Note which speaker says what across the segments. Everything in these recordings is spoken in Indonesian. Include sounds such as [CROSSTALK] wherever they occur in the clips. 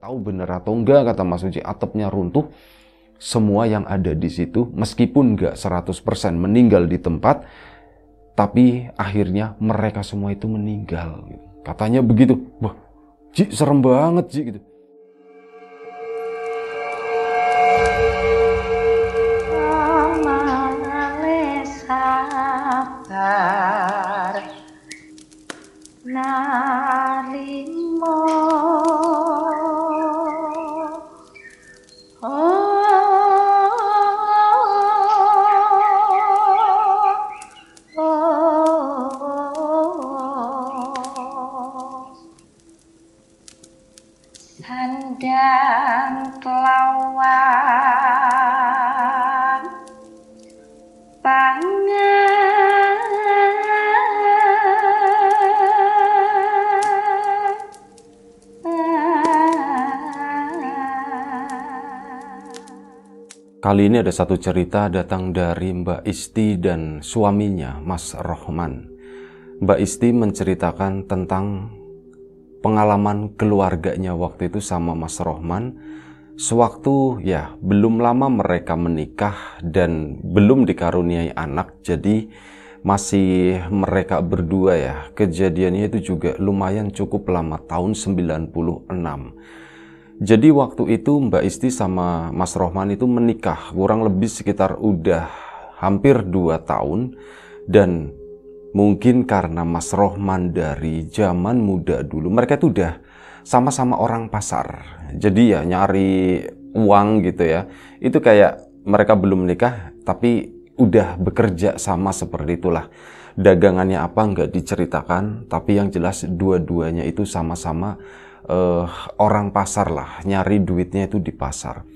Speaker 1: tahu bener atau enggak kata Mas Uci atapnya runtuh semua yang ada di situ meskipun enggak 100% meninggal di tempat tapi akhirnya mereka semua itu meninggal gitu. katanya begitu wah Ji serem banget Ji gitu Kali ini ada satu cerita datang dari Mbak Isti dan suaminya, Mas Rohman. Mbak Isti menceritakan tentang pengalaman keluarganya waktu itu sama Mas Rohman. Sewaktu ya belum lama mereka menikah dan belum dikaruniai anak, jadi masih mereka berdua ya. Kejadiannya itu juga lumayan cukup lama, tahun 96 jadi waktu itu Mbak Isti sama Mas Rohman itu menikah kurang lebih sekitar udah hampir 2 tahun dan mungkin karena Mas Rohman dari zaman muda dulu mereka itu udah sama-sama orang pasar. Jadi ya nyari uang gitu ya. Itu kayak mereka belum menikah tapi udah bekerja sama seperti itulah. Dagangannya apa nggak diceritakan, tapi yang jelas dua-duanya itu sama-sama uh, orang pasar lah, nyari duitnya itu di pasar.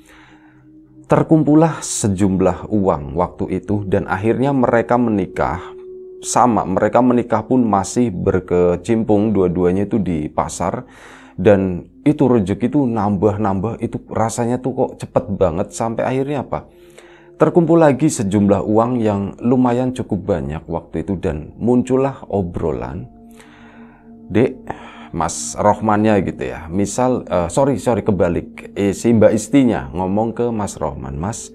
Speaker 1: Terkumpulah sejumlah uang waktu itu dan akhirnya mereka menikah. Sama, mereka menikah pun masih berkecimpung dua-duanya itu di pasar dan itu rezeki itu nambah-nambah itu rasanya tuh kok cepet banget sampai akhirnya apa terkumpul lagi sejumlah uang yang lumayan cukup banyak waktu itu dan muncullah obrolan dek Mas Rohmannya gitu ya. Misal, uh, sorry sorry kebalik, eh, si Mbak Istinya ngomong ke Mas Rohman, Mas,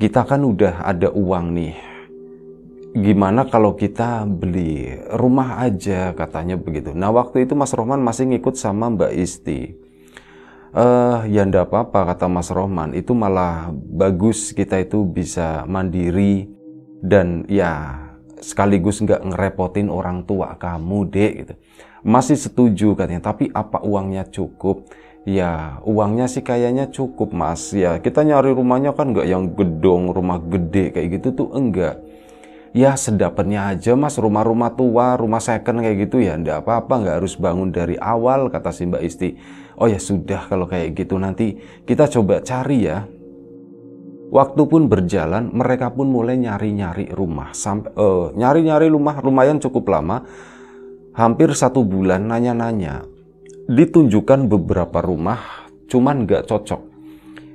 Speaker 1: kita kan udah ada uang nih. Gimana kalau kita beli rumah aja katanya begitu. Nah waktu itu Mas Rohman masih ngikut sama Mbak Isti. Eh, ya ndak apa-apa kata Mas Rohman. Itu malah bagus kita itu bisa mandiri dan ya sekaligus nggak ngerepotin orang tua kamu dek gitu masih setuju katanya tapi apa uangnya cukup ya uangnya sih kayaknya cukup mas ya kita nyari rumahnya kan nggak yang gedong rumah gede kayak gitu tuh enggak ya sedapannya aja mas rumah-rumah tua rumah second kayak gitu ya ndak apa-apa nggak harus bangun dari awal kata si mbak Isti oh ya sudah kalau kayak gitu nanti kita coba cari ya Waktu pun berjalan, mereka pun mulai nyari-nyari rumah sampai uh, eh, nyari-nyari rumah lumayan cukup lama hampir satu bulan nanya-nanya. Ditunjukkan beberapa rumah, cuman nggak cocok.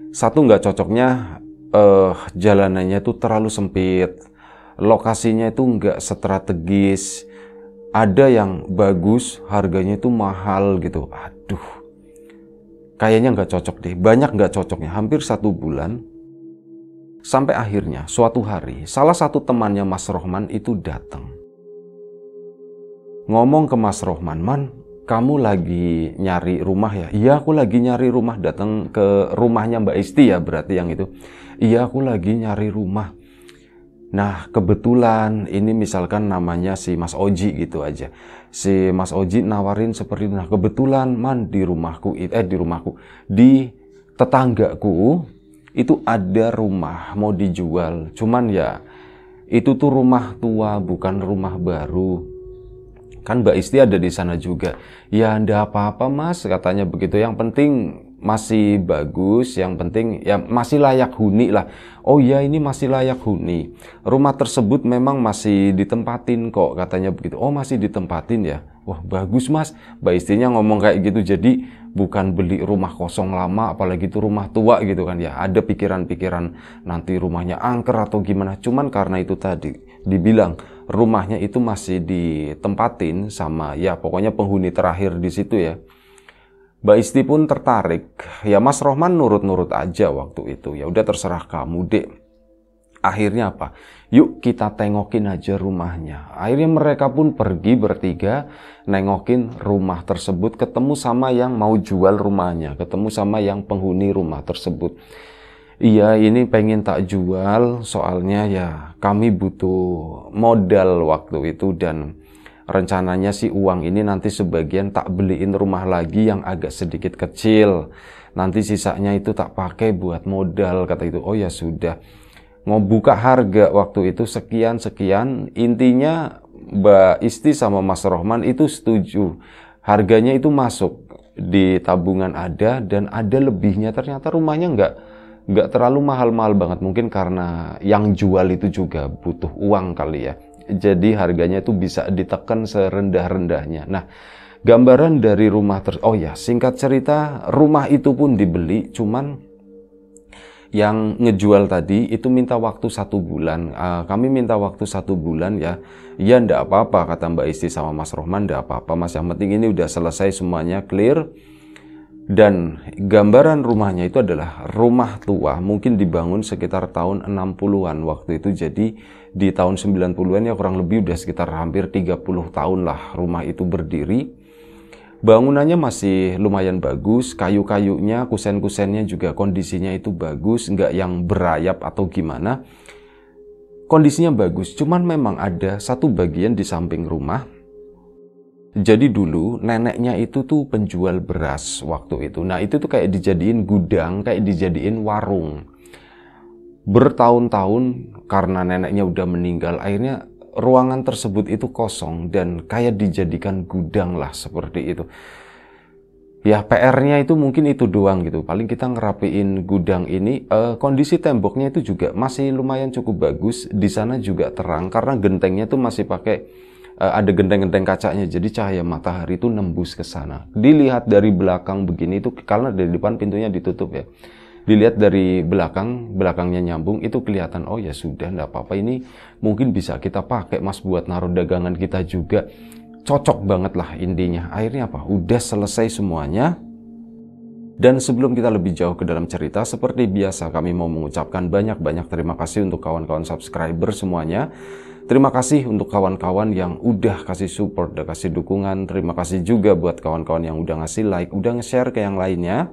Speaker 1: Satu nggak cocoknya eh, jalanannya itu terlalu sempit, lokasinya itu nggak strategis. Ada yang bagus, harganya itu mahal gitu. Aduh, kayaknya nggak cocok deh. Banyak nggak cocoknya, hampir satu bulan. Sampai akhirnya suatu hari salah satu temannya Mas Rohman itu datang ngomong ke Mas Rohman, "Man, kamu lagi nyari rumah ya?" "Iya, aku lagi nyari rumah." Datang ke rumahnya Mbak Isti ya, berarti yang itu. "Iya, aku lagi nyari rumah." Nah, kebetulan ini misalkan namanya si Mas Oji gitu aja. Si Mas Oji nawarin seperti itu. Nah, kebetulan man di rumahku eh di rumahku di tetanggaku itu ada rumah mau dijual. Cuman ya itu tuh rumah tua bukan rumah baru. Kan Mbak Isti ada di sana juga. Ya ndak apa-apa mas, katanya begitu. Yang penting masih bagus, yang penting ya masih layak huni lah. Oh ya ini masih layak huni. Rumah tersebut memang masih ditempatin kok, katanya begitu. Oh masih ditempatin ya wah bagus mas mbak istrinya ngomong kayak gitu jadi bukan beli rumah kosong lama apalagi itu rumah tua gitu kan ya ada pikiran-pikiran nanti rumahnya angker atau gimana cuman karena itu tadi dibilang rumahnya itu masih ditempatin sama ya pokoknya penghuni terakhir di situ ya Mbak Isti pun tertarik. Ya Mas Rohman nurut-nurut aja waktu itu. Ya udah terserah kamu, Dek. Akhirnya apa? yuk kita tengokin aja rumahnya. Akhirnya mereka pun pergi bertiga nengokin rumah tersebut, ketemu sama yang mau jual rumahnya, ketemu sama yang penghuni rumah tersebut. Iya ini pengen tak jual soalnya ya kami butuh modal waktu itu dan rencananya sih uang ini nanti sebagian tak beliin rumah lagi yang agak sedikit kecil. Nanti sisanya itu tak pakai buat modal kata itu. Oh ya sudah mau buka harga waktu itu sekian-sekian. Intinya Mbak Isti sama Mas Rohman itu setuju. Harganya itu masuk di tabungan ada dan ada lebihnya. Ternyata rumahnya nggak nggak terlalu mahal-mahal banget. Mungkin karena yang jual itu juga butuh uang kali ya. Jadi harganya itu bisa ditekan serendah-rendahnya. Nah, gambaran dari rumah ter... Oh ya, singkat cerita, rumah itu pun dibeli, cuman yang ngejual tadi itu minta waktu satu bulan. Uh, kami minta waktu satu bulan ya. Ya ndak apa-apa kata Mbak Isti sama Mas Rohman ndak apa-apa Mas. Yang penting ini udah selesai semuanya clear. Dan gambaran rumahnya itu adalah rumah tua, mungkin dibangun sekitar tahun 60-an waktu itu. Jadi di tahun 90-an ya kurang lebih udah sekitar hampir 30 tahun lah rumah itu berdiri Bangunannya masih lumayan bagus, kayu-kayunya, kusen-kusennya juga kondisinya itu bagus, nggak yang berayap atau gimana. Kondisinya bagus, cuman memang ada satu bagian di samping rumah. Jadi dulu neneknya itu tuh penjual beras waktu itu. Nah itu tuh kayak dijadiin gudang, kayak dijadiin warung. Bertahun-tahun karena neneknya udah meninggal, akhirnya ruangan tersebut itu kosong dan kayak dijadikan gudang lah seperti itu. Ya PR-nya itu mungkin itu doang gitu. Paling kita ngerapiin gudang ini. E, kondisi temboknya itu juga masih lumayan cukup bagus. Di sana juga terang karena gentengnya itu masih pakai e, ada genteng-genteng kacanya. Jadi cahaya matahari itu nembus ke sana. Dilihat dari belakang begini itu karena dari depan pintunya ditutup ya dilihat dari belakang, belakangnya nyambung, itu kelihatan, oh ya sudah, nggak apa-apa, ini mungkin bisa kita pakai mas buat naruh dagangan kita juga. Cocok banget lah intinya. Akhirnya apa? Udah selesai semuanya. Dan sebelum kita lebih jauh ke dalam cerita, seperti biasa kami mau mengucapkan banyak-banyak terima kasih untuk kawan-kawan subscriber semuanya. Terima kasih untuk kawan-kawan yang udah kasih support, udah kasih dukungan. Terima kasih juga buat kawan-kawan yang udah ngasih like, udah nge-share ke yang lainnya.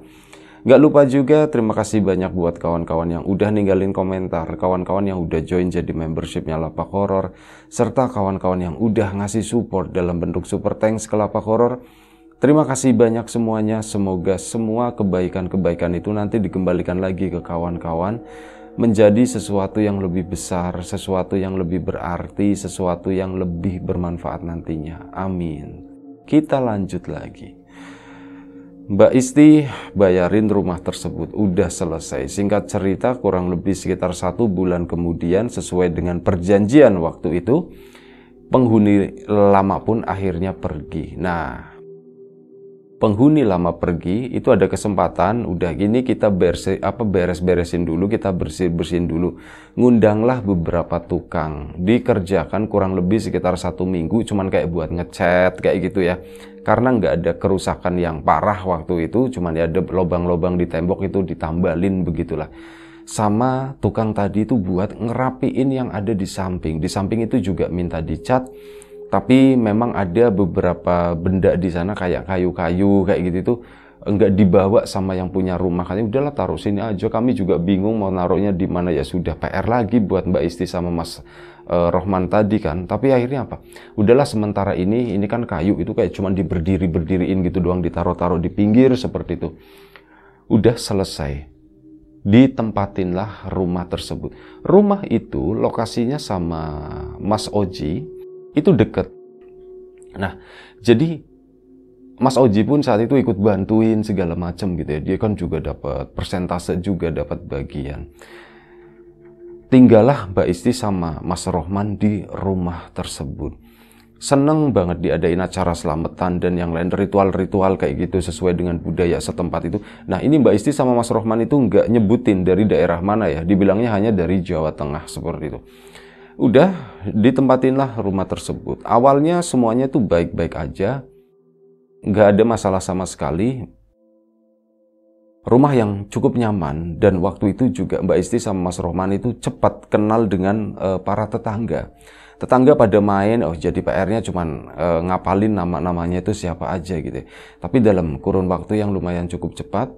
Speaker 1: Gak lupa juga terima kasih banyak buat kawan-kawan yang udah ninggalin komentar, kawan-kawan yang udah join jadi membershipnya Lapak Horor, serta kawan-kawan yang udah ngasih support dalam bentuk super thanks ke Lapak Horor. Terima kasih banyak semuanya. Semoga semua kebaikan-kebaikan itu nanti dikembalikan lagi ke kawan-kawan menjadi sesuatu yang lebih besar, sesuatu yang lebih berarti, sesuatu yang lebih bermanfaat nantinya. Amin. Kita lanjut lagi. Mbak Isti bayarin rumah tersebut, udah selesai. Singkat cerita, kurang lebih sekitar satu bulan kemudian, sesuai dengan perjanjian waktu itu, penghuni lama pun akhirnya pergi. Nah, penghuni lama pergi itu ada kesempatan, udah gini kita beres apa beres-beresin dulu, kita bersih-bersihin dulu. Ngundanglah beberapa tukang, dikerjakan kurang lebih sekitar satu minggu, cuman kayak buat ngecat kayak gitu ya karena nggak ada kerusakan yang parah waktu itu cuman ya ada lobang-lobang di tembok itu ditambalin begitulah sama tukang tadi itu buat ngerapiin yang ada di samping di samping itu juga minta dicat tapi memang ada beberapa benda di sana kayak kayu-kayu kayak gitu itu nggak dibawa sama yang punya rumah katanya udahlah taruh sini aja kami juga bingung mau naruhnya di mana ya sudah PR lagi buat Mbak Isti sama Mas uh, Rohman tadi kan. Tapi akhirnya apa? Udahlah sementara ini, ini kan kayu itu kayak cuman diberdiri-berdiriin gitu doang, ditaruh-taruh di pinggir seperti itu. Udah selesai. Ditempatinlah rumah tersebut. Rumah itu lokasinya sama Mas Oji itu deket. Nah, jadi Mas Oji pun saat itu ikut bantuin segala macam gitu ya. Dia kan juga dapat persentase juga dapat bagian tinggallah Mbak Isti sama Mas Rohman di rumah tersebut. Seneng banget diadain acara selamatan dan yang lain ritual-ritual kayak gitu sesuai dengan budaya setempat itu. Nah ini Mbak Isti sama Mas Rohman itu nggak nyebutin dari daerah mana ya, dibilangnya hanya dari Jawa Tengah seperti itu. Udah ditempatinlah rumah tersebut. Awalnya semuanya tuh baik-baik aja, nggak ada masalah sama sekali rumah yang cukup nyaman dan waktu itu juga Mbak Isti sama Mas Rohman itu cepat kenal dengan uh, para tetangga. Tetangga pada main, oh jadi PR-nya cuman e, ngapalin nama-namanya itu siapa aja gitu. Tapi dalam kurun waktu yang lumayan cukup cepat,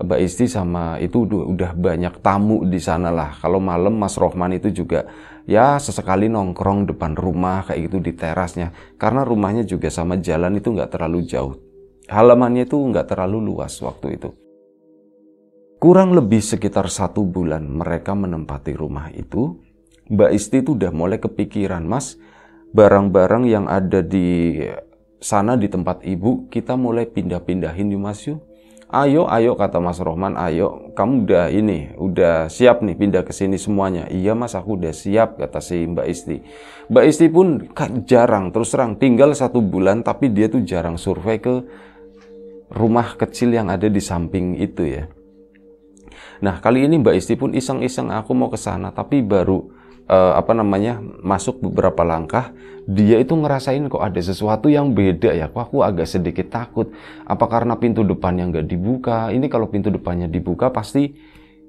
Speaker 1: Mbak Isti sama itu udah banyak tamu di sana lah. Kalau malam Mas Rohman itu juga ya sesekali nongkrong depan rumah kayak gitu di terasnya. Karena rumahnya juga sama jalan itu nggak terlalu jauh. Halamannya itu nggak terlalu luas waktu itu. Kurang lebih sekitar satu bulan mereka menempati rumah itu. Mbak Isti itu udah mulai kepikiran, Mas, barang-barang yang ada di sana di tempat ibu, kita mulai pindah-pindahin di Mas yuk. Ayo, ayo kata Mas Rohman, ayo. Kamu udah ini, udah siap nih pindah ke sini semuanya. Iya Mas, aku udah siap kata si Mbak Isti. Mbak Isti pun kan jarang terus terang tinggal satu bulan, tapi dia tuh jarang survei ke rumah kecil yang ada di samping itu ya Nah, kali ini Mbak Isti pun iseng-iseng aku mau ke sana, tapi baru uh, apa namanya masuk beberapa langkah dia itu ngerasain kok ada sesuatu yang beda ya kok aku agak sedikit takut apa karena pintu depannya nggak dibuka ini kalau pintu depannya dibuka pasti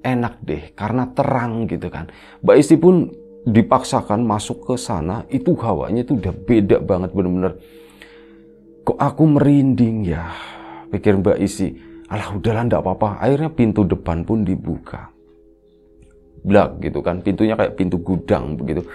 Speaker 1: enak deh karena terang gitu kan Mbak Isti pun dipaksakan masuk ke sana itu hawanya itu udah beda banget bener-bener kok aku merinding ya pikir Mbak isti alah udahlah ndak apa-apa akhirnya pintu depan pun dibuka blak gitu kan pintunya kayak pintu gudang begitu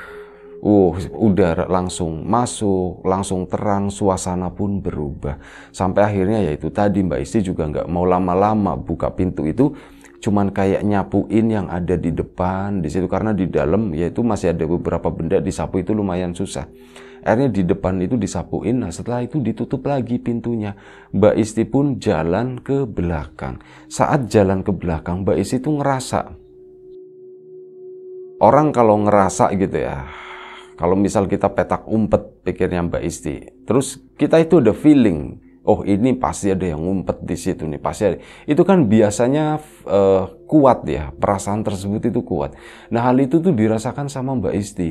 Speaker 1: uh udara langsung masuk langsung terang suasana pun berubah sampai akhirnya yaitu tadi Mbak Isti juga nggak mau lama-lama buka pintu itu cuman kayak nyapuin yang ada di depan di situ karena di dalam yaitu masih ada beberapa benda disapu itu lumayan susah akhirnya di depan itu disapuin nah setelah itu ditutup lagi pintunya Mbak Isti pun jalan ke belakang saat jalan ke belakang Mbak Isti tuh ngerasa orang kalau ngerasa gitu ya kalau misal kita petak umpet pikirnya Mbak Isti terus kita itu ada feeling oh ini pasti ada yang ngumpet di situ nih pasti ada. itu kan biasanya uh, kuat ya perasaan tersebut itu kuat nah hal itu tuh dirasakan sama Mbak Isti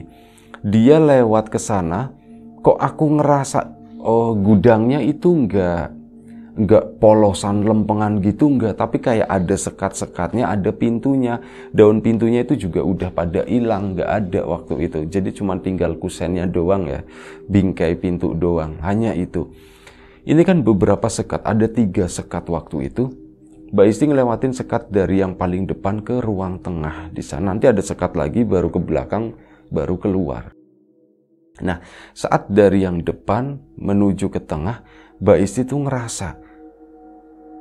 Speaker 1: dia lewat ke sana kok aku ngerasa oh, gudangnya itu enggak enggak polosan lempengan gitu enggak tapi kayak ada sekat-sekatnya ada pintunya daun pintunya itu juga udah pada hilang enggak ada waktu itu jadi cuma tinggal kusennya doang ya bingkai pintu doang hanya itu ini kan beberapa sekat ada tiga sekat waktu itu Mbak Isti ngelewatin sekat dari yang paling depan ke ruang tengah di sana nanti ada sekat lagi baru ke belakang baru keluar Nah, saat dari yang depan menuju ke tengah, Mbak Isti tuh ngerasa,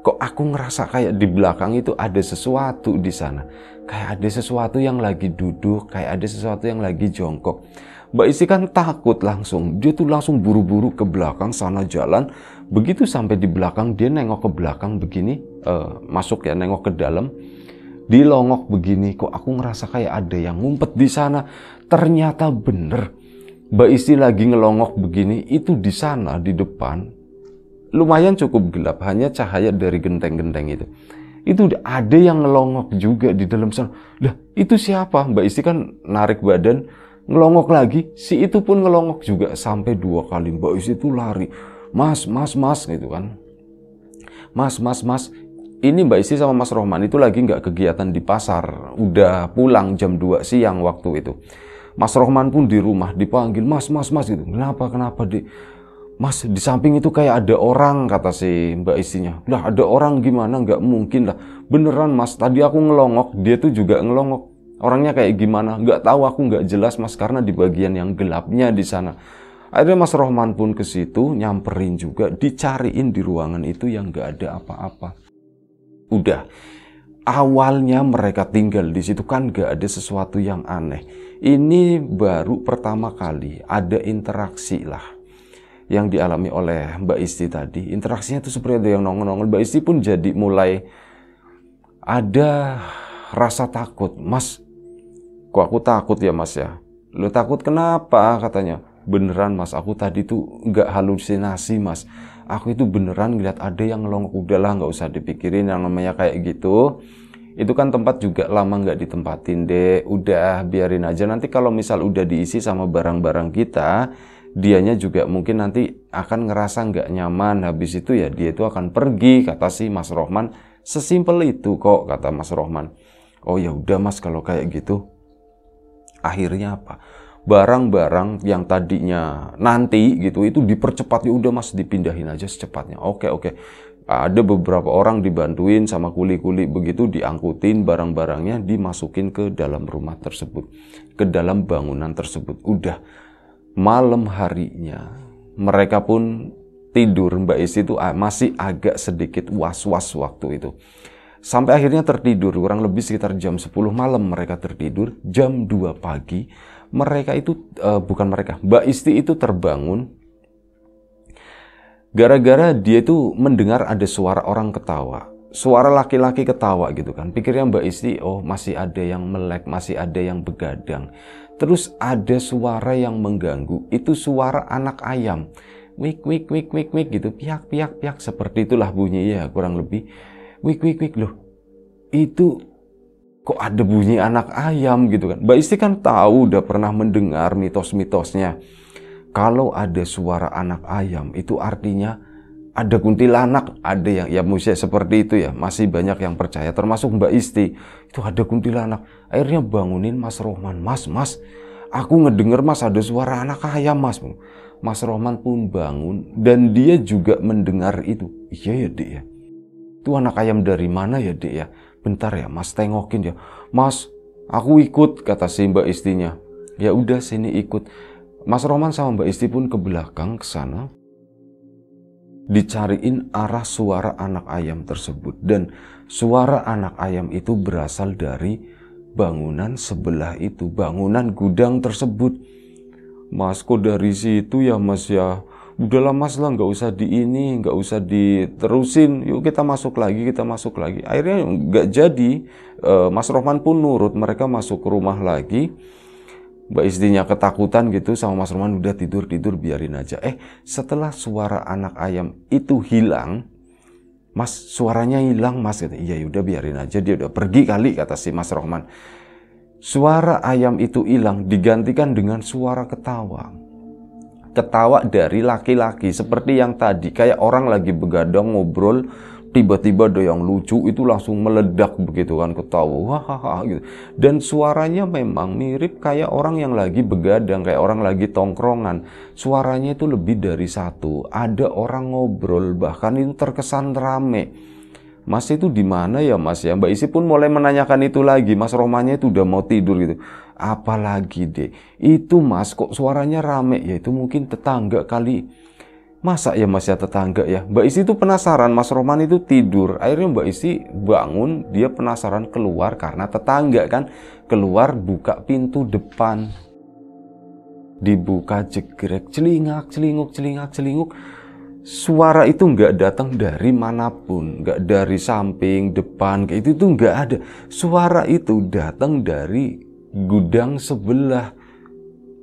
Speaker 1: kok aku ngerasa kayak di belakang itu ada sesuatu di sana. Kayak ada sesuatu yang lagi duduk, kayak ada sesuatu yang lagi jongkok. Mbak Isti kan takut langsung, dia tuh langsung buru-buru ke belakang sana jalan. Begitu sampai di belakang, dia nengok ke belakang begini, uh, masuk ya nengok ke dalam dilongok begini kok aku ngerasa kayak ada yang ngumpet di sana ternyata bener Mbak Isti lagi ngelongok begini, itu di sana, di depan, lumayan cukup gelap, hanya cahaya dari genteng-genteng itu. Itu ada yang ngelongok juga di dalam sana. Lah, itu siapa? Mbak Isti kan narik badan, ngelongok lagi. Si itu pun ngelongok juga sampai dua kali. Mbak Isti itu lari. Mas, mas, mas, gitu kan. Mas, mas, mas, ini Mbak Isti sama Mas Rohman itu lagi nggak kegiatan di pasar. Udah pulang jam 2 siang waktu itu. Mas Rohman pun di rumah dipanggil Mas Mas Mas gitu kenapa kenapa di Mas di samping itu kayak ada orang kata si mbak Isinya. lah ada orang gimana nggak mungkin lah beneran Mas tadi aku ngelongok dia tuh juga ngelongok orangnya kayak gimana nggak tahu aku nggak jelas Mas karena di bagian yang gelapnya di sana Akhirnya Mas Rohman pun ke situ, nyamperin juga, dicariin di ruangan itu yang nggak ada apa-apa. Udah, awalnya mereka tinggal di situ kan nggak ada sesuatu yang aneh ini baru pertama kali ada interaksi lah yang dialami oleh Mbak Isti tadi. Interaksinya itu seperti ada yang nongol-nongol. Mbak Isti pun jadi mulai ada rasa takut. Mas, kok aku takut ya mas ya? Lu takut kenapa katanya? Beneran mas, aku tadi tuh nggak halusinasi mas. Aku itu beneran ngeliat ada yang ngelongok. lah nggak usah dipikirin yang namanya kayak gitu itu kan tempat juga lama nggak ditempatin deh udah biarin aja nanti kalau misal udah diisi sama barang-barang kita dianya juga mungkin nanti akan ngerasa nggak nyaman habis itu ya dia itu akan pergi kata si Mas Rohman sesimpel itu kok kata Mas Rohman oh ya udah Mas kalau kayak gitu akhirnya apa barang-barang yang tadinya nanti gitu itu dipercepat ya udah mas dipindahin aja secepatnya oke oke ada beberapa orang dibantuin sama kuli-kuli begitu diangkutin barang-barangnya dimasukin ke dalam rumah tersebut, ke dalam bangunan tersebut. Udah malam harinya mereka pun tidur Mbak Isi itu masih agak sedikit was-was waktu itu. Sampai akhirnya tertidur kurang lebih sekitar jam 10 malam mereka tertidur, jam 2 pagi mereka itu uh, bukan mereka, Mbak Isti itu terbangun Gara-gara dia itu mendengar ada suara orang ketawa. Suara laki-laki ketawa gitu kan. Pikirnya Mbak Isti, oh masih ada yang melek, masih ada yang begadang. Terus ada suara yang mengganggu, itu suara anak ayam. Wik, wik, wik, wik, wik gitu. Piak, piak, piak. Seperti itulah bunyi ya kurang lebih. Wik, wik, wik. Loh, itu kok ada bunyi anak ayam gitu kan. Mbak Isti kan tahu udah pernah mendengar mitos-mitosnya. Kalau ada suara anak ayam, itu artinya ada kuntilanak, ada yang ya musya seperti itu ya, masih banyak yang percaya termasuk Mbak Isti. Itu ada kuntilanak. Akhirnya bangunin Mas Rohman, "Mas, Mas, aku ngedenger Mas ada suara anak ayam, Mas." Mas Rohman pun bangun dan dia juga mendengar itu. "Iya ya, Dek ya. Itu anak ayam dari mana ya, Dek ya?" "Bentar ya, Mas tengokin ya." "Mas, aku ikut," kata si Mbak Istinya. "Ya udah sini ikut." Mas Roman sama Mbak Isti pun ke belakang ke sana dicariin arah suara anak ayam tersebut dan suara anak ayam itu berasal dari bangunan sebelah itu bangunan gudang tersebut mas kok dari situ ya mas ya udah lama lah nggak usah di ini nggak usah diterusin yuk kita masuk lagi kita masuk lagi akhirnya nggak jadi eh, mas Rohman pun nurut mereka masuk ke rumah lagi Mbak istrinya ketakutan gitu sama Mas Roman udah tidur tidur biarin aja. Eh setelah suara anak ayam itu hilang, Mas suaranya hilang Mas gitu. iya ya udah biarin aja dia udah pergi kali kata si Mas Roman. Suara ayam itu hilang digantikan dengan suara ketawa. Ketawa dari laki-laki seperti yang tadi kayak orang lagi begadang ngobrol tiba-tiba ada yang lucu itu langsung meledak begitu kan ketawa hahaha gitu dan suaranya memang mirip kayak orang yang lagi begadang kayak orang lagi tongkrongan suaranya itu lebih dari satu ada orang ngobrol bahkan itu terkesan rame Mas itu di mana ya Mas ya? Mbak Isi pun mulai menanyakan itu lagi. Mas Romanya itu udah mau tidur gitu. Apalagi deh. Itu Mas kok suaranya rame ya itu mungkin tetangga kali Masa ya masih ya, tetangga ya? Mbak Isi itu penasaran, Mas Roman itu tidur. Akhirnya Mbak Isi bangun, dia penasaran keluar karena tetangga kan. Keluar buka pintu depan. Dibuka jegrek, celingak, celinguk, celingak, celinguk. Suara itu nggak datang dari manapun, nggak dari samping, depan, kayak itu tuh nggak ada. Suara itu datang dari gudang sebelah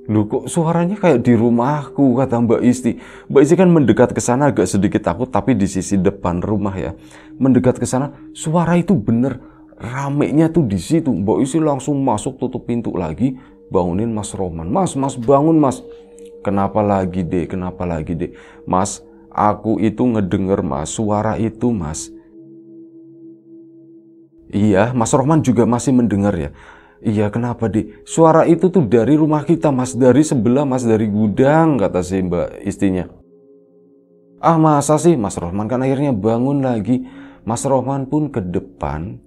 Speaker 1: Lu kok suaranya kayak di rumahku, kata Mbak Isti. Mbak Isti kan mendekat ke sana agak sedikit takut, tapi di sisi depan rumah ya. Mendekat ke sana, suara itu bener. Ramenya tuh di situ. Mbak Isti langsung masuk tutup pintu lagi, bangunin Mas Roman. Mas, mas bangun mas. Kenapa lagi deh, kenapa lagi deh. Mas, aku itu ngedenger mas, suara itu mas. Iya, Mas Rohman juga masih mendengar ya. Iya kenapa di Suara itu tuh dari rumah kita mas dari sebelah mas dari gudang kata si mbak istrinya. Ah masa sih mas Rohman kan akhirnya bangun lagi. Mas Rohman pun ke depan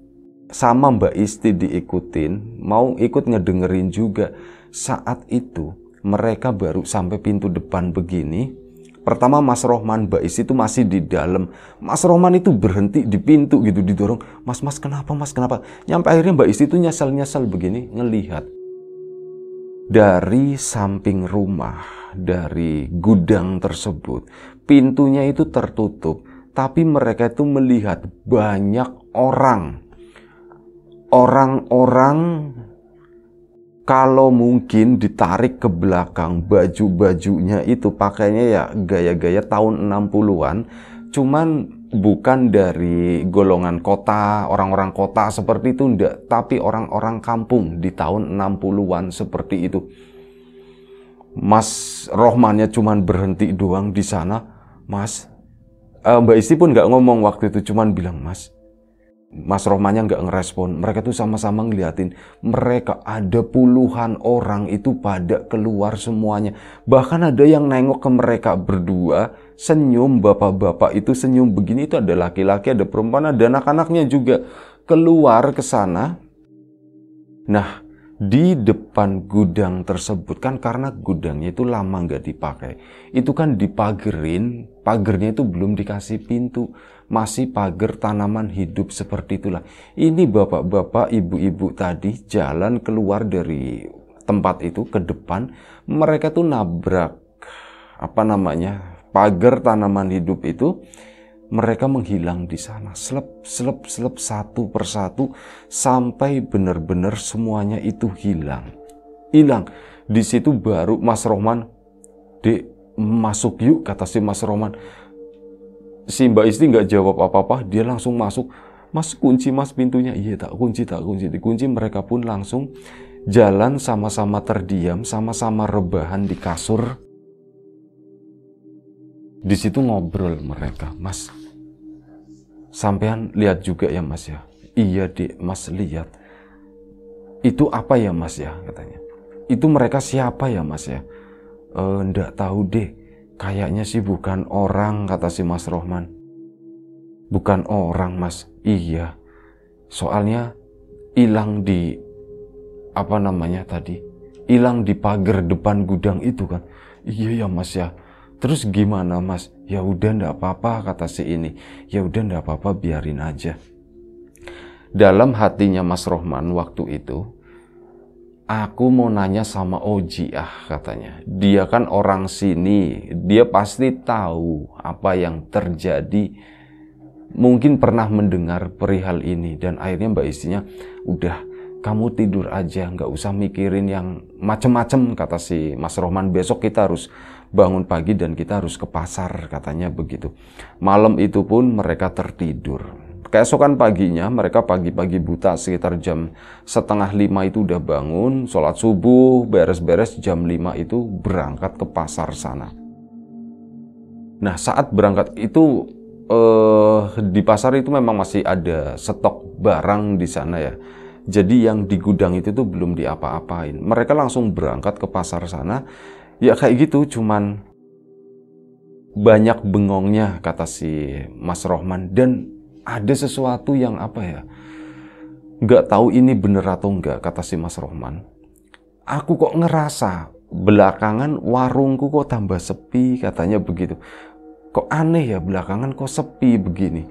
Speaker 1: sama mbak isti diikutin mau ikut ngedengerin juga. Saat itu mereka baru sampai pintu depan begini Pertama Mas Rohman Bais itu masih di dalam. Mas Rohman itu berhenti di pintu gitu didorong. Mas Mas kenapa Mas kenapa? Nyampe akhirnya Mbak Isti itu nyesel-nyesel begini ngelihat. Dari samping rumah, dari gudang tersebut, pintunya itu tertutup. Tapi mereka itu melihat banyak orang orang-orang kalau mungkin ditarik ke belakang baju-bajunya itu pakainya ya gaya-gaya tahun 60-an cuman bukan dari golongan kota, orang-orang kota seperti itu ndak, tapi orang-orang kampung di tahun 60-an seperti itu. Mas Rohmannya cuman berhenti doang di sana. Mas, eh, Mbak Isti pun nggak ngomong waktu itu, cuman bilang, Mas, Mas Romanya nggak ngerespon. Mereka tuh sama-sama ngeliatin. Mereka ada puluhan orang itu pada keluar semuanya. Bahkan ada yang nengok ke mereka berdua. Senyum bapak-bapak itu senyum begini. Itu ada laki-laki, ada perempuan, ada anak-anaknya juga. Keluar ke sana. Nah, di depan gudang tersebut kan karena gudangnya itu lama nggak dipakai itu kan dipagerin pagernya itu belum dikasih pintu masih pagar tanaman hidup seperti itulah ini bapak-bapak ibu-ibu tadi jalan keluar dari tempat itu ke depan mereka tuh nabrak apa namanya pagar tanaman hidup itu mereka menghilang di sana selep selep selep satu persatu sampai benar-benar semuanya itu hilang hilang di situ baru Mas Roman dek masuk yuk kata si Mas Roman si Mbak Isti nggak jawab apa-apa dia langsung masuk Mas kunci mas pintunya iya tak kunci tak kunci dikunci mereka pun langsung jalan sama-sama terdiam sama-sama rebahan di kasur di situ ngobrol mereka mas Sampean lihat juga ya mas ya. Iya dek mas lihat. Itu apa ya mas ya katanya. Itu mereka siapa ya mas ya. E, ndak tahu deh. Kayaknya sih bukan orang kata si mas Rohman. Bukan orang mas. Iya. Soalnya hilang di apa namanya tadi. Hilang di pagar depan gudang itu kan. Iya ya mas ya. Terus gimana mas? Ya udah ndak apa-apa kata si ini. Ya udah ndak apa-apa biarin aja. Dalam hatinya Mas Rohman waktu itu, aku mau nanya sama Oji ah katanya. Dia kan orang sini, dia pasti tahu apa yang terjadi. Mungkin pernah mendengar perihal ini dan akhirnya mbak istrinya udah kamu tidur aja nggak usah mikirin yang macem-macem kata si Mas Rohman besok kita harus bangun pagi dan kita harus ke pasar katanya begitu. Malam itu pun mereka tertidur. Keesokan paginya mereka pagi-pagi buta sekitar jam setengah lima itu udah bangun, sholat subuh, beres-beres jam lima itu berangkat ke pasar sana. Nah saat berangkat itu eh, di pasar itu memang masih ada stok barang di sana ya. Jadi yang di gudang itu tuh belum diapa-apain. Mereka langsung berangkat ke pasar sana ya kayak gitu cuman banyak bengongnya kata si Mas Rohman dan ada sesuatu yang apa ya nggak tahu ini bener atau enggak kata si Mas Rohman aku kok ngerasa belakangan warungku kok tambah sepi katanya begitu kok aneh ya belakangan kok sepi begini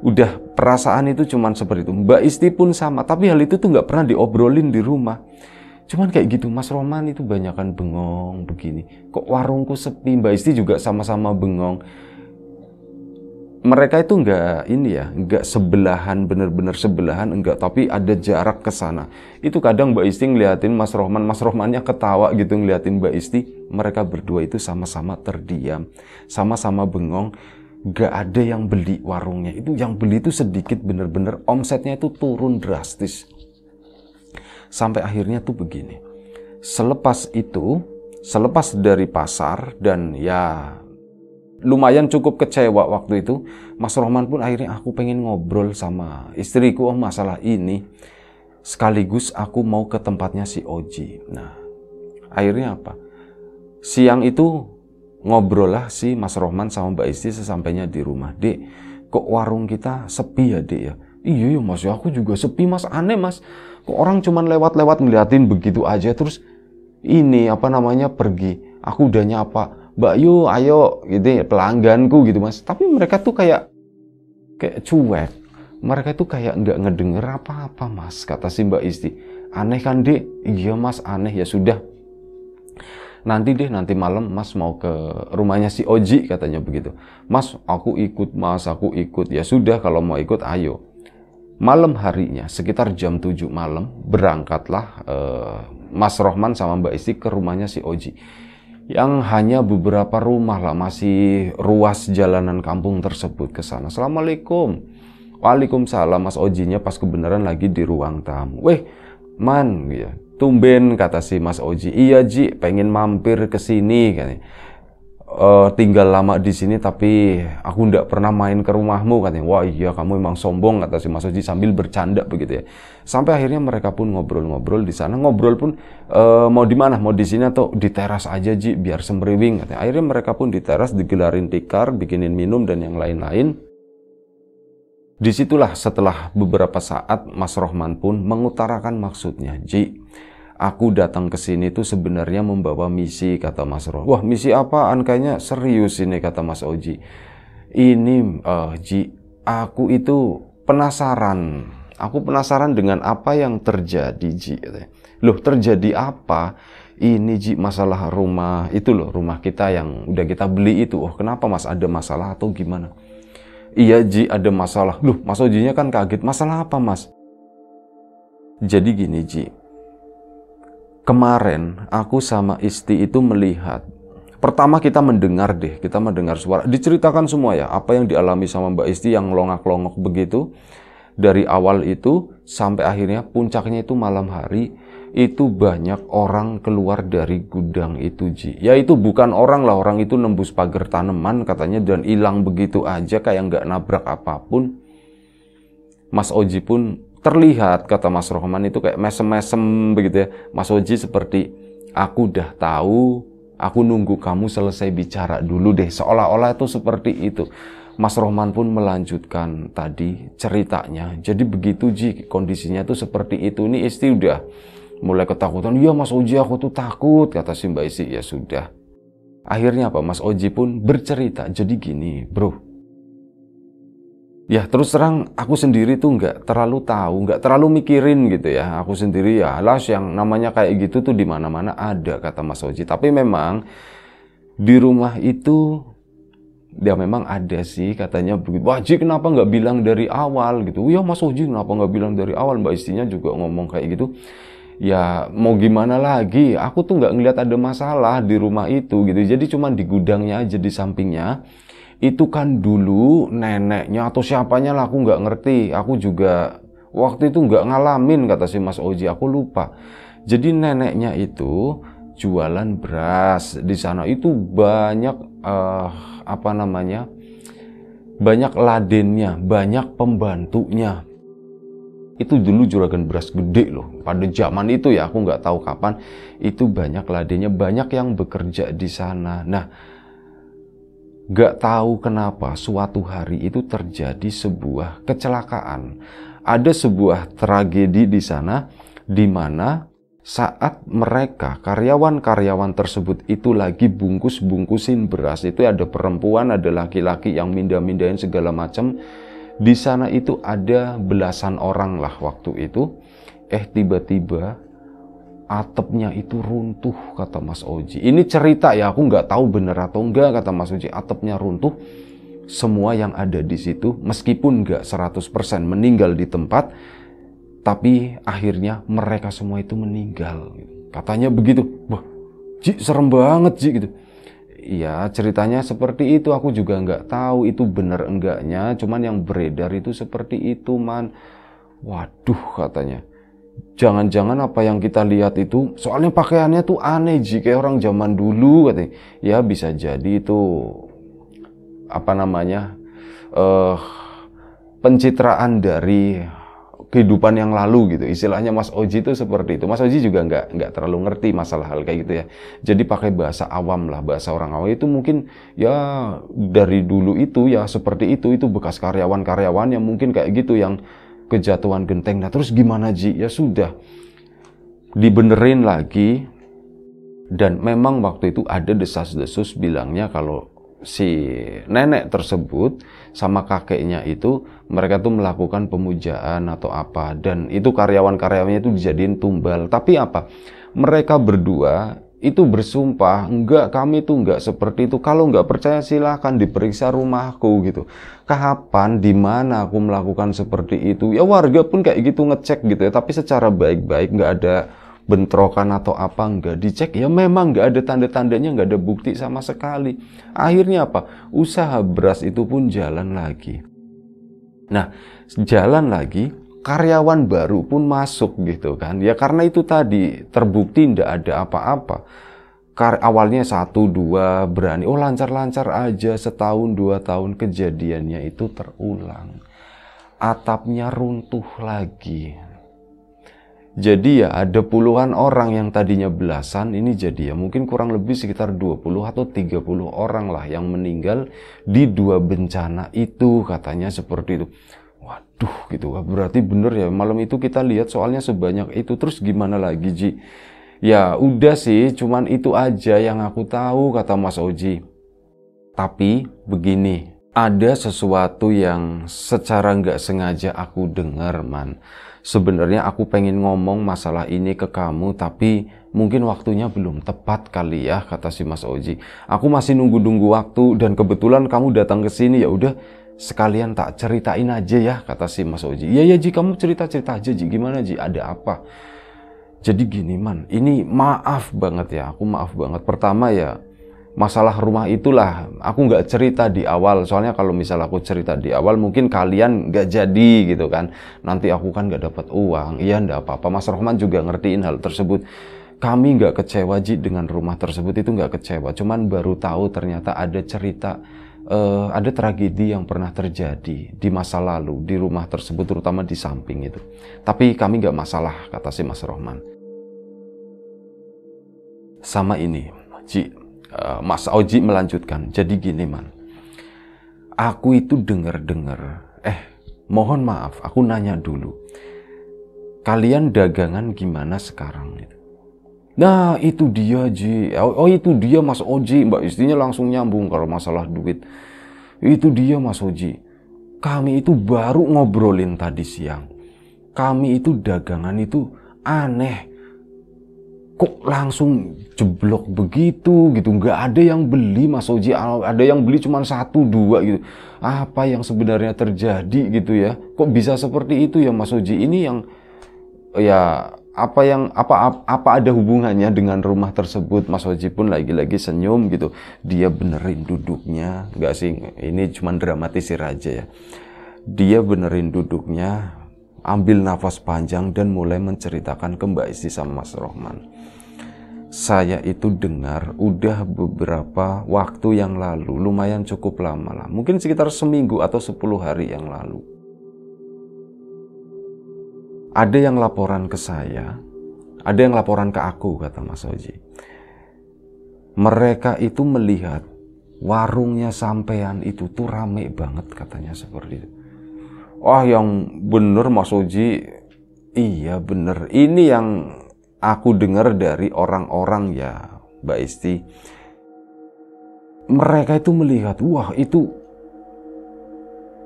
Speaker 1: udah perasaan itu cuman seperti itu Mbak Isti pun sama tapi hal itu tuh nggak pernah diobrolin di rumah Cuman kayak gitu, Mas Roman itu banyakan bengong begini. Kok warungku sepi, Mbak Isti juga sama-sama bengong. Mereka itu nggak ini ya, nggak sebelahan, bener-bener sebelahan enggak, tapi ada jarak ke sana. Itu kadang Mbak Isti ngeliatin Mas Rohman, Mas Rohmannya ketawa gitu ngeliatin Mbak Isti. Mereka berdua itu sama-sama terdiam, sama-sama bengong, nggak ada yang beli warungnya. Itu yang beli itu sedikit bener-bener omsetnya itu turun drastis sampai akhirnya tuh begini. Selepas itu, selepas dari pasar dan ya lumayan cukup kecewa waktu itu, Mas Rohman pun akhirnya aku pengen ngobrol sama istriku oh masalah ini. Sekaligus aku mau ke tempatnya si Oji. Nah, akhirnya apa? Siang itu ngobrol lah si Mas Rohman sama Mbak Isti sesampainya di rumah. Dek, kok warung kita sepi ya dek ya? Iya iya mas ya aku juga sepi mas aneh mas Kok orang cuman lewat-lewat ngeliatin begitu aja terus ini apa namanya pergi. Aku udah nyapa, Mbak Yu, ayo gitu ya, pelangganku gitu mas. Tapi mereka tuh kayak kayak cuek. Mereka tuh kayak nggak ngedenger apa-apa mas, kata si Mbak Isti. Aneh kan dek? Iya mas, aneh ya sudah. Nanti deh, nanti malam mas mau ke rumahnya si Oji katanya begitu. Mas, aku ikut mas, aku ikut. Ya sudah kalau mau ikut ayo. Malam harinya, sekitar jam 7 malam, berangkatlah eh, Mas Rohman sama Mbak Isti ke rumahnya si Oji. Yang hanya beberapa rumah lah, masih ruas jalanan kampung tersebut ke sana. Assalamualaikum. Waalaikumsalam, Mas Ojinya pas kebenaran lagi di ruang tamu. Weh, man, gitu. Ya. Tumben kata si Mas Oji. Iya, Ji, pengen mampir ke sini katanya uh, tinggal lama di sini tapi aku ndak pernah main ke rumahmu katanya wah iya kamu emang sombong kata si Mas Oji sambil bercanda begitu ya sampai akhirnya mereka pun ngobrol-ngobrol di sana ngobrol pun uh, mau di mana mau di sini atau di teras aja Ji biar semeriwing katanya akhirnya mereka pun di teras digelarin tikar bikinin minum dan yang lain-lain Disitulah setelah beberapa saat Mas Rohman pun mengutarakan maksudnya, Ji, aku datang ke sini itu sebenarnya membawa misi kata Mas Roh. Wah, misi apaan? Kayaknya serius ini kata Mas Oji. Ini uh, Ji, aku itu penasaran. Aku penasaran dengan apa yang terjadi, Ji. Loh, terjadi apa? Ini Ji masalah rumah itu loh, rumah kita yang udah kita beli itu. Oh, kenapa Mas ada masalah atau gimana? Iya Ji, ada masalah. Loh, Mas Ojinya kan kaget. Masalah apa, Mas? Jadi gini Ji, kemarin aku sama istri itu melihat pertama kita mendengar deh, kita mendengar suara. Diceritakan semua ya, apa yang dialami sama Mbak Isti yang longak-longok begitu. Dari awal itu sampai akhirnya puncaknya itu malam hari itu banyak orang keluar dari gudang itu Ji. Ya itu bukan orang lah, orang itu nembus pagar tanaman katanya dan hilang begitu aja kayak nggak nabrak apapun. Mas Oji pun terlihat kata Mas Rohman itu kayak mesem-mesem begitu ya. Mas Oji seperti aku udah tahu, aku nunggu kamu selesai bicara dulu deh. Seolah-olah itu seperti itu. Mas Rohman pun melanjutkan tadi ceritanya. Jadi begitu Ji kondisinya tuh seperti itu. Ini istri udah mulai ketakutan. Iya Mas Oji aku tuh takut kata si Mbak Isi. Ya sudah. Akhirnya apa? Mas Oji pun bercerita. Jadi gini bro ya terus terang aku sendiri tuh nggak terlalu tahu, nggak terlalu mikirin gitu ya. Aku sendiri ya alas yang namanya kayak gitu tuh di mana-mana ada kata Mas Oji. Tapi memang di rumah itu ya memang ada sih katanya begitu. Wah Ji kenapa nggak bilang dari awal gitu? Ya Mas Oji kenapa nggak bilang dari awal? Mbak istrinya juga ngomong kayak gitu. Ya mau gimana lagi? Aku tuh nggak ngeliat ada masalah di rumah itu gitu. Jadi cuman di gudangnya aja di sampingnya itu kan dulu neneknya atau siapanya lah aku nggak ngerti aku juga waktu itu nggak ngalamin kata si Mas Oji aku lupa jadi neneknya itu jualan beras di sana itu banyak uh, apa namanya banyak ladennya banyak pembantunya itu dulu juragan beras gede loh pada zaman itu ya aku nggak tahu kapan itu banyak ladennya banyak yang bekerja di sana nah Gak tahu kenapa suatu hari itu terjadi sebuah kecelakaan. Ada sebuah tragedi di sana di mana saat mereka karyawan-karyawan tersebut itu lagi bungkus-bungkusin beras itu ada perempuan ada laki-laki yang mindah-mindahin segala macam di sana itu ada belasan orang lah waktu itu eh tiba-tiba atapnya itu runtuh kata Mas Oji. Ini cerita ya, aku nggak tahu bener atau enggak kata Mas Oji. Atapnya runtuh, semua yang ada di situ meskipun nggak 100% meninggal di tempat, tapi akhirnya mereka semua itu meninggal. Katanya begitu. Wah, Ji serem banget Ji gitu. Iya ceritanya seperti itu aku juga nggak tahu itu bener enggaknya cuman yang beredar itu seperti itu man waduh katanya jangan-jangan apa yang kita lihat itu soalnya pakaiannya tuh aneh sih kayak orang zaman dulu katanya ya bisa jadi itu apa namanya uh, pencitraan dari kehidupan yang lalu gitu istilahnya Mas Oji itu seperti itu Mas Oji juga nggak nggak terlalu ngerti masalah hal kayak gitu ya jadi pakai bahasa awam lah bahasa orang awam itu mungkin ya dari dulu itu ya seperti itu itu bekas karyawan-karyawan yang mungkin kayak gitu yang kejatuhan genteng. Nah terus gimana Ji? Ya sudah, dibenerin lagi. Dan memang waktu itu ada desas-desus bilangnya kalau si nenek tersebut sama kakeknya itu mereka tuh melakukan pemujaan atau apa dan itu karyawan-karyawannya itu dijadiin tumbal tapi apa mereka berdua itu bersumpah, enggak kami itu enggak seperti itu. Kalau enggak percaya silahkan diperiksa rumahku gitu. Kapan, di mana aku melakukan seperti itu? Ya warga pun kayak gitu ngecek gitu ya, tapi secara baik-baik enggak ada bentrokan atau apa enggak dicek ya memang enggak ada tanda-tandanya enggak ada bukti sama sekali akhirnya apa usaha beras itu pun jalan lagi nah jalan lagi karyawan baru pun masuk gitu kan. Ya karena itu tadi terbukti tidak ada apa-apa. Kar awalnya satu dua berani, oh lancar-lancar aja setahun dua tahun kejadiannya itu terulang. Atapnya runtuh lagi. Jadi ya ada puluhan orang yang tadinya belasan ini jadi ya mungkin kurang lebih sekitar 20 atau 30 orang lah yang meninggal di dua bencana itu katanya seperti itu. Duh gitu, berarti bener ya malam itu kita lihat soalnya sebanyak itu. Terus gimana lagi Ji? Ya udah sih, cuman itu aja yang aku tahu kata Mas Oji. Tapi begini, ada sesuatu yang secara nggak sengaja aku dengar man sebenarnya aku pengen ngomong masalah ini ke kamu tapi mungkin waktunya belum tepat kali ya kata si Mas Oji aku masih nunggu-nunggu waktu dan kebetulan kamu datang ke sini ya udah sekalian tak ceritain aja ya kata si Mas Oji. Iya ya Ji kamu cerita-cerita aja Ji gimana Ji ada apa? Jadi gini man, ini maaf banget ya, aku maaf banget. Pertama ya masalah rumah itulah aku nggak cerita di awal soalnya kalau misal aku cerita di awal mungkin kalian nggak jadi gitu kan nanti aku kan nggak dapat uang iya ndak apa-apa Mas Rohman juga ngertiin hal tersebut kami nggak kecewa Ji dengan rumah tersebut itu nggak kecewa cuman baru tahu ternyata ada cerita uh, ada tragedi yang pernah terjadi di masa lalu di rumah tersebut terutama di samping itu. Tapi kami nggak masalah kata si Mas Rohman. Sama ini, Ji, uh, Mas Oji melanjutkan. Jadi gini man, aku itu dengar-dengar. Eh, mohon maaf, aku nanya dulu. Kalian dagangan gimana sekarang? Gitu Nah itu dia Ji, oh, oh, itu dia Mas Oji, Mbak istrinya langsung nyambung kalau masalah duit. Itu dia Mas Oji, kami itu baru ngobrolin tadi siang. Kami itu dagangan itu aneh, kok langsung jeblok begitu gitu nggak ada yang beli Mas Oji ada yang beli cuma satu dua gitu apa yang sebenarnya terjadi gitu ya kok bisa seperti itu ya Mas Oji ini yang ya apa yang apa apa ada hubungannya dengan rumah tersebut Mas Oji pun lagi-lagi senyum gitu dia benerin duduknya nggak sih ini cuma dramatisir aja ya dia benerin duduknya ambil nafas panjang dan mulai menceritakan ke Mbak Isi sama Mas Rohman saya itu dengar udah beberapa waktu yang lalu lumayan cukup lama lah mungkin sekitar seminggu atau 10 hari yang lalu ada yang laporan ke saya, ada yang laporan ke aku, kata Mas Oji. Mereka itu melihat warungnya sampean itu tuh rame banget katanya seperti itu. Wah oh, yang bener Mas Oji, iya bener. Ini yang aku dengar dari orang-orang ya Mbak Isti. Mereka itu melihat, wah itu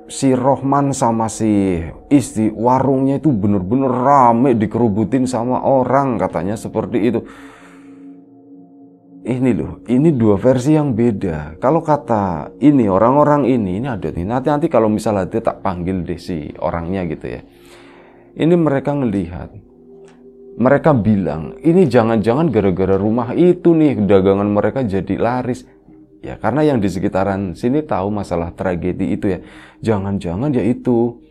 Speaker 1: si Rohman sama si istri warungnya itu bener-bener rame dikerubutin sama orang katanya seperti itu ini loh ini dua versi yang beda kalau kata ini orang-orang ini ini ada nih nanti nanti kalau misalnya dia tak panggil deh si orangnya gitu ya ini mereka ngelihat mereka bilang ini jangan-jangan gara-gara rumah itu nih dagangan mereka jadi laris Ya, karena yang di sekitaran sini tahu masalah tragedi itu ya. Jangan-jangan ya itu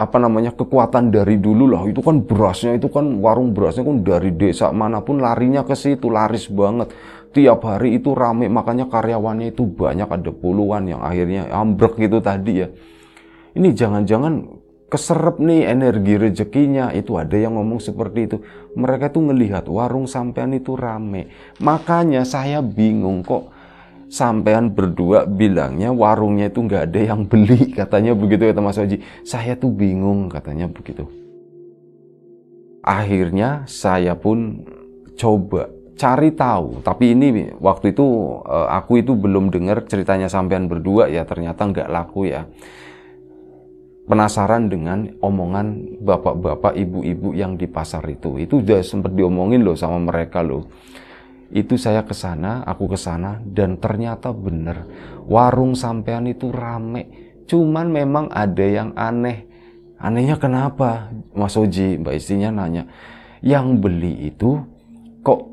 Speaker 1: apa namanya kekuatan dari dulu lah itu kan berasnya itu kan warung berasnya kan dari desa manapun larinya ke situ laris banget tiap hari itu rame makanya karyawannya itu banyak ada puluhan yang akhirnya ambrek gitu tadi ya ini jangan-jangan keserep nih energi rezekinya itu ada yang ngomong seperti itu mereka tuh ngelihat warung sampean itu rame makanya saya bingung kok sampean berdua bilangnya warungnya itu nggak ada yang beli [LAUGHS] katanya begitu kata Mas Haji saya tuh bingung katanya begitu akhirnya saya pun coba cari tahu tapi ini waktu itu eh, aku itu belum dengar ceritanya sampean berdua ya ternyata nggak laku ya penasaran dengan omongan bapak-bapak ibu-ibu yang di pasar itu itu udah sempat diomongin loh sama mereka loh itu saya ke sana, aku ke sana dan ternyata bener warung sampean itu rame. Cuman memang ada yang aneh. Anehnya kenapa? Mas Oji, Mbak istrinya nanya. Yang beli itu kok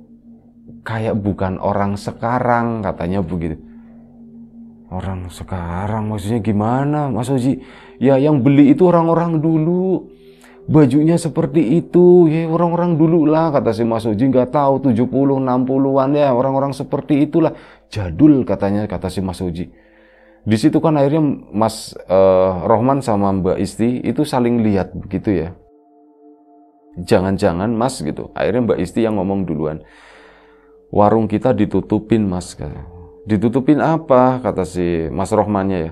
Speaker 1: kayak bukan orang sekarang katanya begitu. Orang sekarang maksudnya gimana Mas Oji? Ya yang beli itu orang-orang dulu bajunya seperti itu ya orang-orang dulu lah kata si Mas Uji nggak tahu 70 60-an ya orang-orang seperti itulah jadul katanya kata si Mas Uji di situ kan akhirnya Mas uh, Rohman sama Mbak Isti itu saling lihat begitu ya jangan-jangan Mas gitu akhirnya Mbak Isti yang ngomong duluan warung kita ditutupin Mas ditutupin apa kata si Mas Rohmannya ya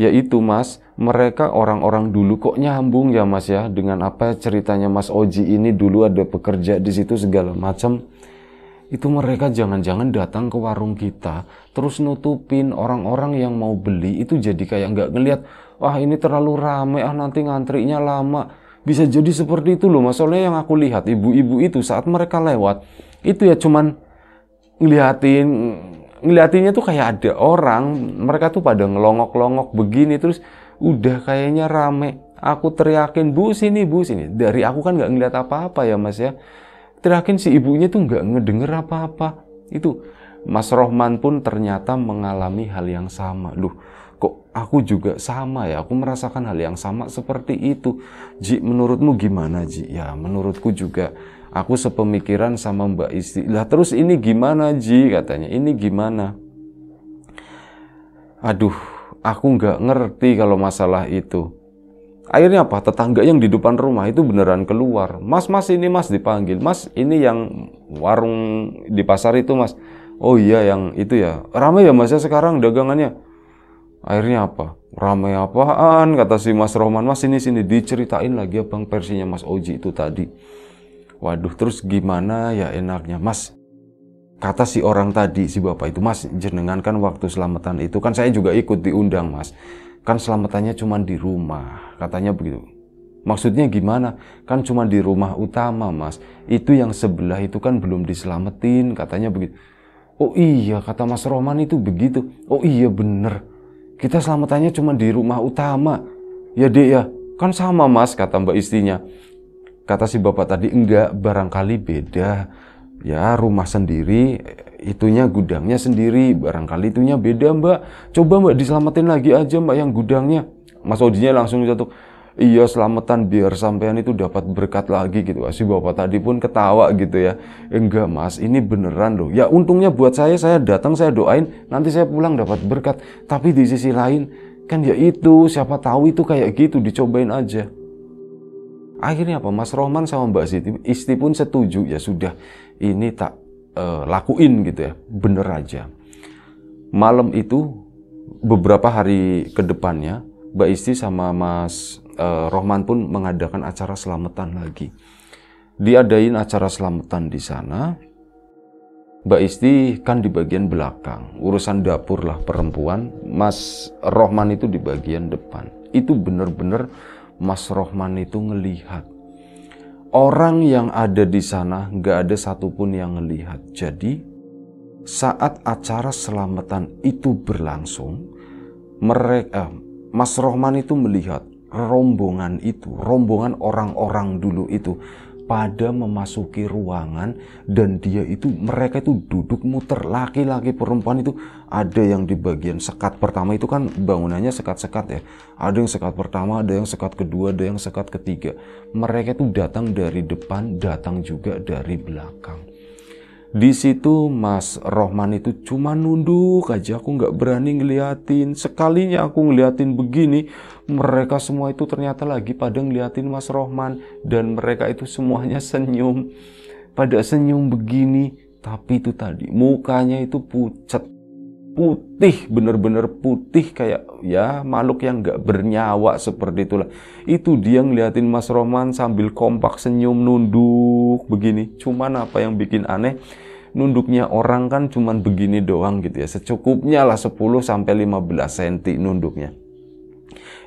Speaker 1: yaitu Mas, mereka orang-orang dulu kok nyambung ya Mas ya dengan apa ceritanya Mas Oji ini dulu ada pekerja di situ segala macam. Itu mereka jangan-jangan datang ke warung kita terus nutupin orang-orang yang mau beli itu jadi kayak nggak ngelihat wah ini terlalu rame ah nanti ngantrinya lama bisa jadi seperti itu loh masalahnya yang aku lihat ibu-ibu itu saat mereka lewat itu ya cuman ngeliatin ngeliatinnya tuh kayak ada orang mereka tuh pada ngelongok-longok begini terus udah kayaknya rame aku teriakin bu sini bu sini dari aku kan nggak ngeliat apa-apa ya mas ya teriakin si ibunya tuh nggak ngedenger apa-apa itu Mas Rohman pun ternyata mengalami hal yang sama loh kok aku juga sama ya aku merasakan hal yang sama seperti itu Ji menurutmu gimana Ji ya menurutku juga aku sepemikiran sama Mbak Isti. Lah terus ini gimana Ji katanya, ini gimana? Aduh, aku nggak ngerti kalau masalah itu. Akhirnya apa? Tetangga yang di depan rumah itu beneran keluar. Mas, mas ini mas dipanggil. Mas ini yang warung di pasar itu mas. Oh iya yang itu ya. Ramai ya mas ya sekarang dagangannya. Akhirnya apa? Ramai apaan? Kata si mas Roman. Mas ini sini diceritain lagi abang versinya mas Oji itu tadi Waduh, terus gimana ya enaknya? Mas, kata si orang tadi, si bapak itu, mas, jenengan kan waktu selamatan itu, kan saya juga ikut diundang, mas. Kan selamatannya cuma di rumah, katanya begitu. Maksudnya gimana? Kan cuma di rumah utama, mas. Itu yang sebelah itu kan belum diselamatin, katanya begitu. Oh iya, kata mas Roman itu begitu. Oh iya, bener. Kita selamatannya cuma di rumah utama. Ya, dek ya. Kan sama, mas, kata mbak istrinya kata si bapak tadi enggak barangkali beda ya rumah sendiri itunya gudangnya sendiri barangkali itunya beda mbak coba mbak diselamatin lagi aja mbak yang gudangnya mas Odinya langsung jatuh iya selamatan biar sampean itu dapat berkat lagi gitu si bapak tadi pun ketawa gitu ya enggak mas ini beneran loh ya untungnya buat saya saya datang saya doain nanti saya pulang dapat berkat tapi di sisi lain kan ya itu siapa tahu itu kayak gitu dicobain aja Akhirnya apa? Mas Rohman sama Mbak Siti, Isti pun setuju ya sudah ini tak uh, lakuin gitu ya. Bener aja. Malam itu beberapa hari kedepannya Mbak Isti sama Mas uh, Rohman pun mengadakan acara selamatan lagi. Diadain acara selamatan di sana. Mbak Isti kan di bagian belakang, urusan dapur lah perempuan. Mas Rohman itu di bagian depan. Itu bener-bener Mas Rohman itu ngelihat. Orang yang ada di sana nggak ada satupun yang ngelihat. Jadi saat acara selamatan itu berlangsung, mereka eh, Mas Rohman itu melihat rombongan itu, rombongan orang-orang dulu itu pada memasuki ruangan dan dia itu mereka itu duduk muter laki-laki perempuan itu ada yang di bagian sekat pertama itu kan bangunannya sekat-sekat ya ada yang sekat pertama ada yang sekat kedua ada yang sekat ketiga mereka itu datang dari depan datang juga dari belakang di situ Mas Rohman itu cuma nunduk aja aku nggak berani ngeliatin sekalinya aku ngeliatin begini mereka semua itu ternyata lagi pada ngeliatin Mas Rohman dan mereka itu semuanya senyum pada senyum begini tapi itu tadi mukanya itu pucat putih bener-bener putih kayak ya makhluk yang gak bernyawa seperti itulah itu dia ngeliatin Mas Rohman sambil kompak senyum nunduk begini cuman apa yang bikin aneh nunduknya orang kan cuman begini doang gitu ya secukupnya lah 10 sampai 15 cm nunduknya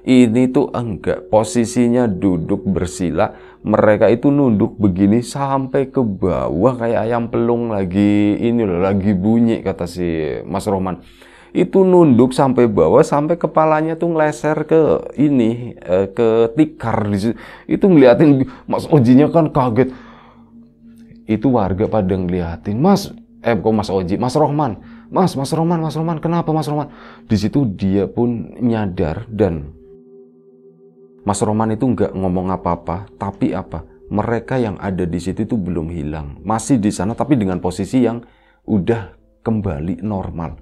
Speaker 1: ini tuh enggak, posisinya duduk bersila, mereka itu nunduk begini sampai ke bawah kayak ayam pelung lagi ini loh, lagi bunyi kata si Mas Roman. Itu nunduk sampai bawah sampai kepalanya tuh ngeleser ke ini eh, ke tikar di situ. Itu ngeliatin Mas Ojinya kan kaget. Itu warga pada ngeliatin, "Mas, eh kok Mas Oji, Mas Rohman." Mas, Mas Roman, Mas Roman, kenapa Mas Roman? Di situ dia pun nyadar dan Mas Roman itu nggak ngomong apa-apa, tapi apa? Mereka yang ada di situ itu belum hilang. Masih di sana tapi dengan posisi yang udah kembali normal.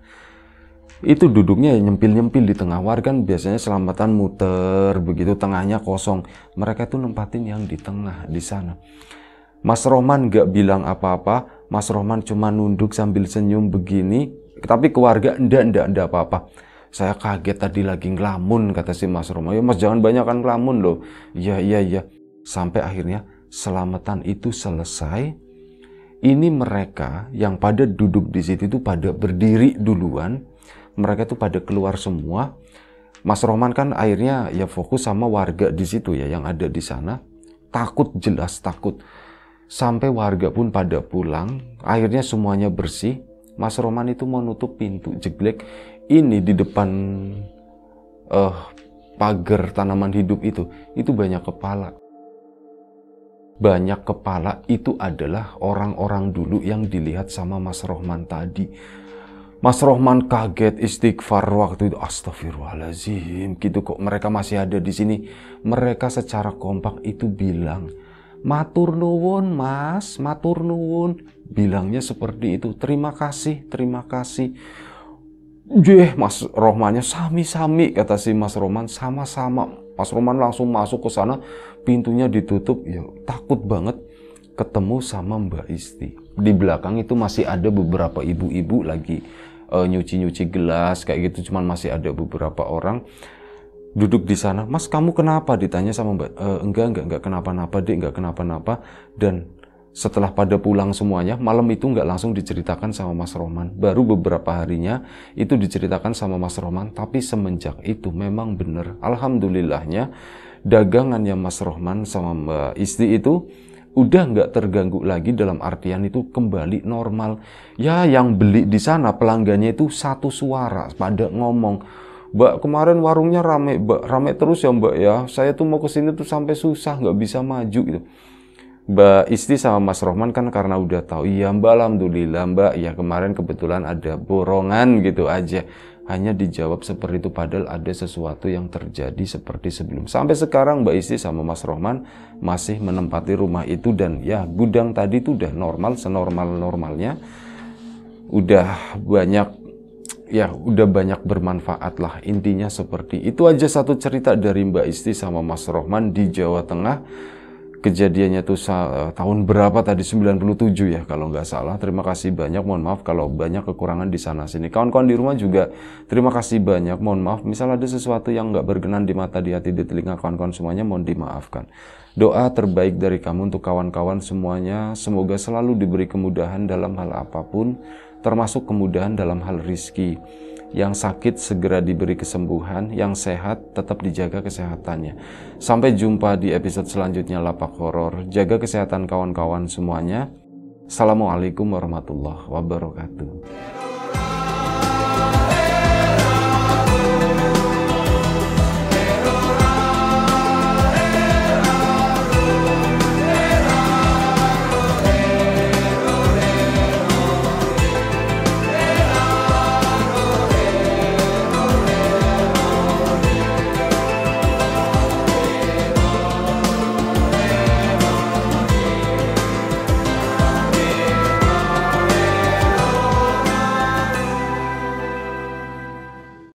Speaker 1: Itu duduknya ya nyempil-nyempil di tengah warga, kan, biasanya selamatan muter begitu tengahnya kosong. Mereka itu nempatin yang di tengah di sana. Mas Roman nggak bilang apa-apa, Mas Roman cuma nunduk sambil senyum begini, tapi keluarga ndak ndak ndak apa-apa saya kaget tadi lagi ngelamun kata si Mas Romo. Ya Mas jangan kan ngelamun loh. Iya iya iya. Sampai akhirnya selamatan itu selesai. Ini mereka yang pada duduk di situ itu pada berdiri duluan. Mereka itu pada keluar semua. Mas Roman kan akhirnya ya fokus sama warga di situ ya yang ada di sana. Takut jelas takut. Sampai warga pun pada pulang, akhirnya semuanya bersih. Mas Roman itu menutup pintu jeglek ini di depan uh, pagar tanaman hidup itu, itu banyak kepala. Banyak kepala itu adalah orang-orang dulu yang dilihat sama Mas Rohman tadi. Mas Rohman kaget istighfar waktu itu Astaghfirullahalazim. gitu kok mereka masih ada di sini mereka secara kompak itu bilang matur nuwun Mas matur nuwun bilangnya seperti itu terima kasih terima kasih Jeh, Mas Rohmannya sami-sami kata si Mas Roman sama-sama. Mas Roman langsung masuk ke sana, pintunya ditutup. Ya takut banget ketemu sama Mbak Isti. Di belakang itu masih ada beberapa ibu-ibu lagi uh, nyuci-nyuci gelas kayak gitu. Cuman masih ada beberapa orang duduk di sana. Mas kamu kenapa? Ditanya sama Mbak. E, enggak enggak enggak kenapa-napa deh, enggak kenapa-napa. Dan setelah pada pulang semuanya, malam itu nggak langsung diceritakan sama Mas Roman. Baru beberapa harinya itu diceritakan sama Mas Roman, tapi semenjak itu memang bener Alhamdulillahnya, dagangannya Mas Rohman sama Mbak Isti itu udah nggak terganggu lagi dalam artian itu kembali normal. Ya yang beli di sana pelanggannya itu satu suara pada ngomong. Mbak kemarin warungnya rame, mbak rame terus ya mbak ya. Saya tuh mau kesini tuh sampai susah nggak bisa maju gitu Mbak Isti sama Mas Rohman kan karena udah tahu, iya Mbak Alhamdulillah Mbak, ya kemarin kebetulan ada borongan gitu aja. Hanya dijawab seperti itu padahal ada sesuatu yang terjadi seperti sebelum. Sampai sekarang Mbak Isti sama Mas Rohman masih menempati rumah itu dan ya gudang tadi itu udah normal, senormal-normalnya. Udah banyak ya udah banyak bermanfaat lah intinya seperti itu aja satu cerita dari Mbak Isti sama Mas Rohman di Jawa Tengah kejadiannya itu eh, tahun berapa tadi 97 ya kalau nggak salah. Terima kasih banyak. Mohon maaf kalau banyak kekurangan di sana sini. Kawan-kawan di rumah juga terima kasih banyak. Mohon maaf. Misal ada sesuatu yang nggak berkenan di mata, di hati, di telinga kawan-kawan semuanya mohon dimaafkan. Doa terbaik dari kamu untuk kawan-kawan semuanya. Semoga selalu diberi kemudahan dalam hal apapun, termasuk kemudahan dalam hal rizki yang sakit segera diberi kesembuhan, yang sehat tetap dijaga kesehatannya. Sampai jumpa di episode selanjutnya Lapak Horor. Jaga kesehatan kawan-kawan semuanya. Assalamualaikum warahmatullahi wabarakatuh.